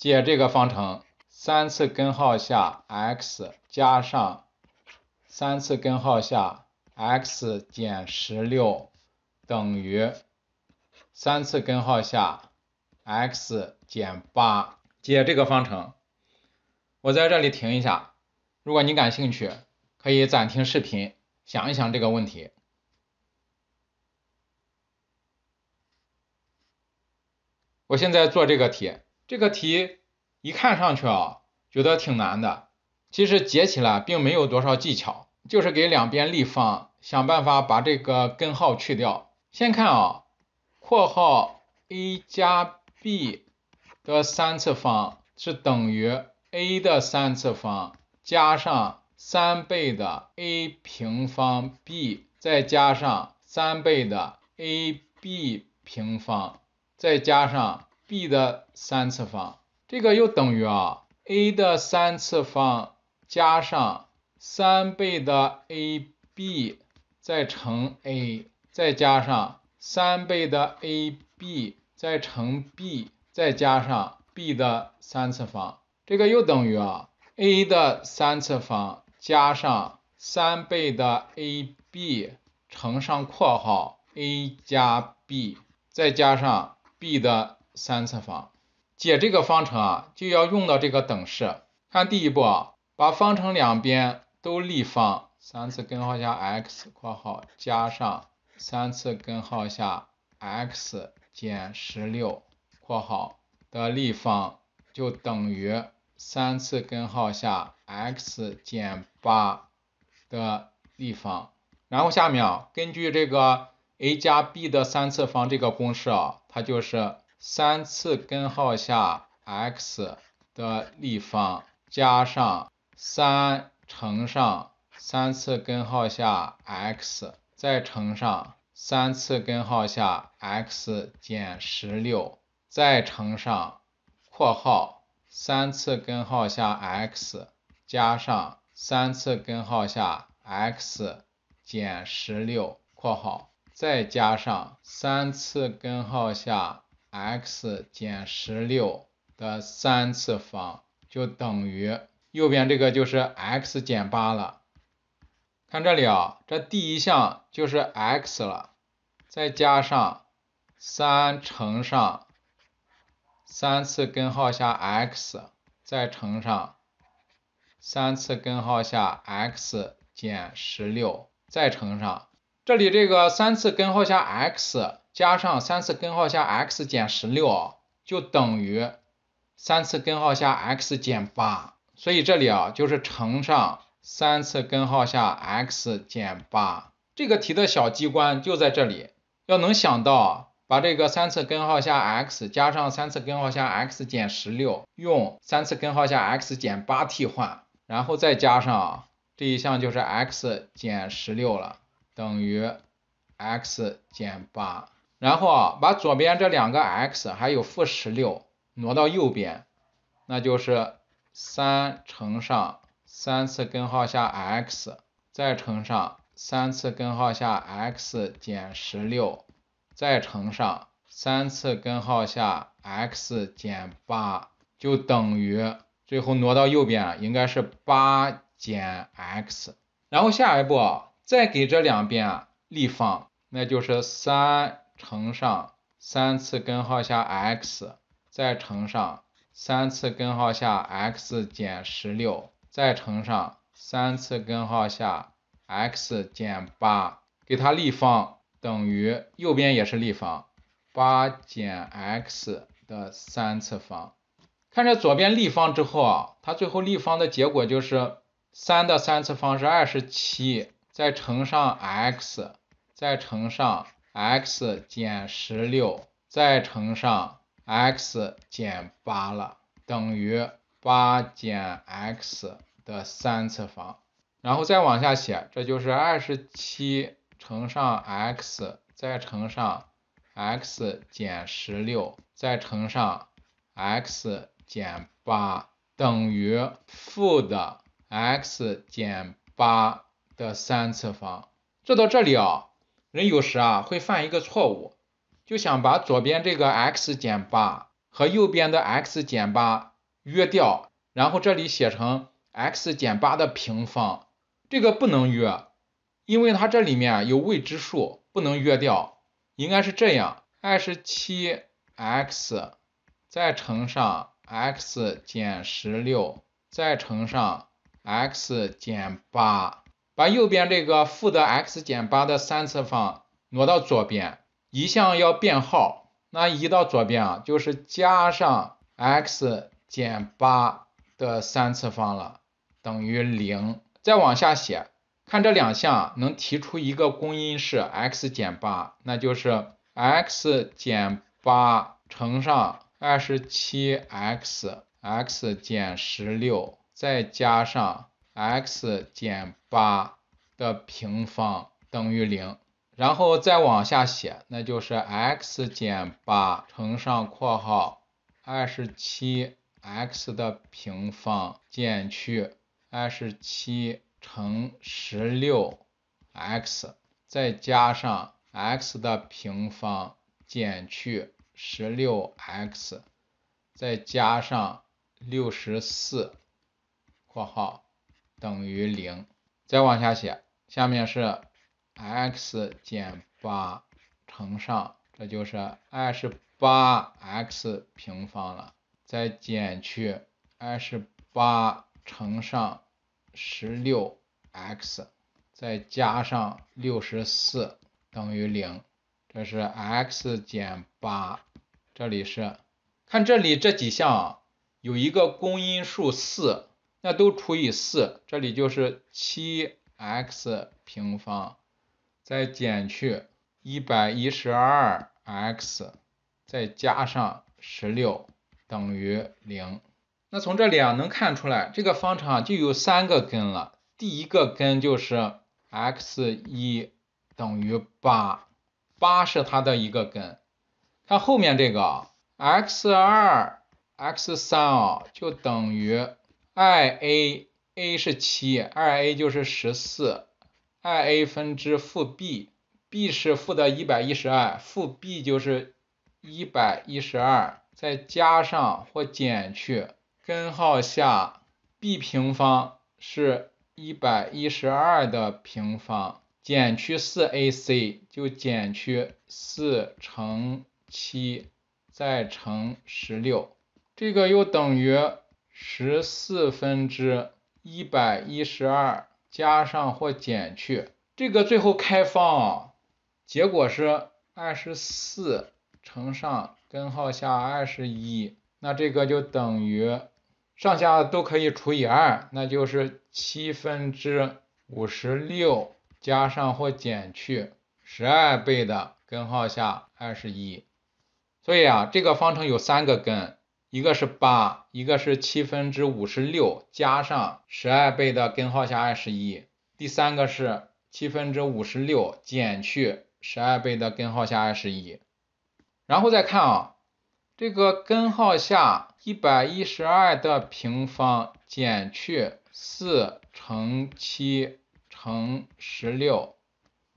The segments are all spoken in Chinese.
解这个方程：三次根号下 x 加上三次根号下 x 减十六等于三次根号下 x 减八。解这个方程，我在这里停一下。如果你感兴趣，可以暂停视频，想一想这个问题。我现在做这个题。这个题一看上去啊，觉得挺难的。其实解起来并没有多少技巧，就是给两边立方，想办法把这个根号去掉。先看啊，括号 a 加 b 的三次方是等于 a 的三次方加上三倍的 a 平方 b，再加上三倍的 ab 平方，再加上。b 的三次方，这个又等于啊 a 的三次方加上三倍的 ab 再乘 a，再加上三倍的 ab 再乘 b，再加上 b 的三次方，这个又等于啊 a 的三次方加上三倍的 ab 乘上括号 a 加 b，再加上 b 的。三次方解这个方程啊，就要用到这个等式。看第一步啊，把方程两边都立方，三次根号下 x 括号加上三次根号下 x 减十六括号的立方就等于三次根号下 x 减八的立方。然后下面啊，根据这个 a 加 b 的三次方这个公式啊，它就是。三次根号下 x 的立方加上三乘上三次根号下 x，再乘上三次根号下 x 减十六，再乘上括号三次根号下 x 加上三次根号下 x 减十六括号，再加上三次根号下。x 减十六的三次方就等于右边这个就是 x 减八了，看这里啊，这第一项就是 x 了，再加上三乘上三次根号下 x，再乘上三次根号下 x 减十六，再乘上这里这个三次根号下 x。加上三次根号下 x 减十六，就等于三次根号下 x 减八，所以这里啊就是乘上三次根号下 x 减八，这个题的小机关就在这里，要能想到把这个三次根号下 x 加上三次根号下 x 减十六，用三次根号下 x 减八替换，然后再加上这一项就是 x 减十六了，等于 x 减八。然后啊，把左边这两个 x 还有负十六挪到右边，那就是三乘上三次根号下 x，再乘上三次根号下 x 减十六，再乘上三次根号下 x 减八，就等于最后挪到右边应该是八减 x。然后下一步啊，再给这两边立方，那就是三。乘上三次根号下 x，再乘上三次根号下 x 减十六，再乘上三次根号下 x 减八，给它立方等于右边也是立方，八减 x 的三次方。看着左边立方之后啊，它最后立方的结果就是三的三次方是二十七，再乘上 x，再乘上。x 减十六再乘上 x 减八了，等于八减 x 的三次方。然后再往下写，这就是二十七乘上 x 再乘上 x 减十六再乘上 x 减八，等于负的 x 减八的三次方。做到这里啊。人有时啊会犯一个错误，就想把左边这个 x 减八和右边的 x 减八约掉，然后这里写成 x 减八的平方，这个不能约，因为它这里面有未知数，不能约掉，应该是这样，二十七 x 再乘上 x 减十六，再乘上 x 减八。把右边这个负的 x 减八的三次方挪到左边，一项要变号，那移到左边啊，就是加上 x 减八的三次方了，等于零。再往下写，看这两项能提出一个公因式 x 减八，那就是 x 减八乘上二十七 x，x 减十六，再加上。x 减八的平方等于零，然后再往下写，那就是 x 减八乘上括号二十七 x 的平方减去二十七乘十六 x，再加上 x 的平方减去十六 x，再加上六十四，括号。等于零，再往下写，下面是 x 减八乘上，这就是二十八 x 平方了，再减去二十八乘上十六 x，再加上六十四等于零，这是 x 减八，这里是，看这里这几项有一个公因数四。那都除以四，这里就是七 x 平方，再减去一百一十二 x，再加上十六等于零。那从这里啊能看出来，这个方程就有三个根了。第一个根就是 x 一等于八，八是它的一个根。看后面这个 x 二 x 三啊，就等于。二 a a 是七，二 a 就是十四，二 a 分之负 b，b 是负的一百一十二，负 b 就是一百一十二，再加上或减去根号下 b 平方是一百一十二的平方，减去四 ac 就减去四乘七再乘十六，这个又等于。十四分之一百一十二加上或减去这个，最后开方，结果是二十四乘上根号下二十一，那这个就等于上下都可以除以二，那就是七分之五十六加上或减去十二倍的根号下二十一，所以啊，这个方程有三个根。一个是八，一个是七分之五十六加上十二倍的根号下二十一，第三个是七分之五十六减去十二倍的根号下二十一，然后再看啊，这个根号下一百一十二的平方减去四乘七乘十六，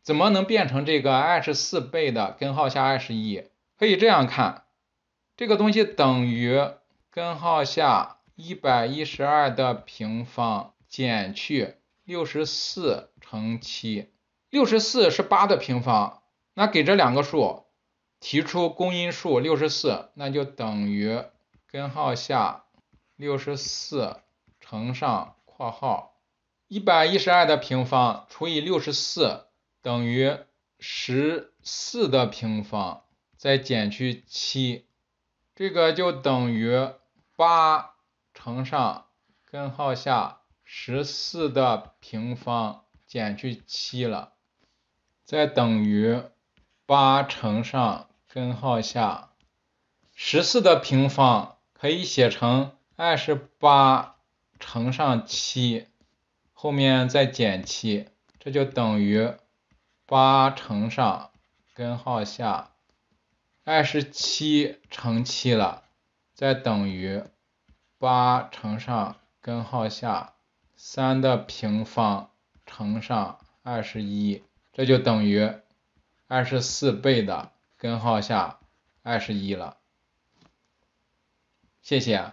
怎么能变成这个二十四倍的根号下二十一？可以这样看。这个东西等于根号下一百一十二的平方减去六十四乘七，六十四是八的平方，那给这两个数提出公因数六十四，那就等于根号下六十四乘上括号一百一十二的平方除以六十四等于十四的平方，再减去七。这个就等于八乘上根号下十四的平方减去七了，再等于八乘上根号下十四的平方，可以写成二十八乘上七，后面再减七，这就等于八乘上根号下。二十七乘七了，再等于八乘上根号下三的平方乘上二十一，这就等于二十四倍的根号下二十一了。谢谢。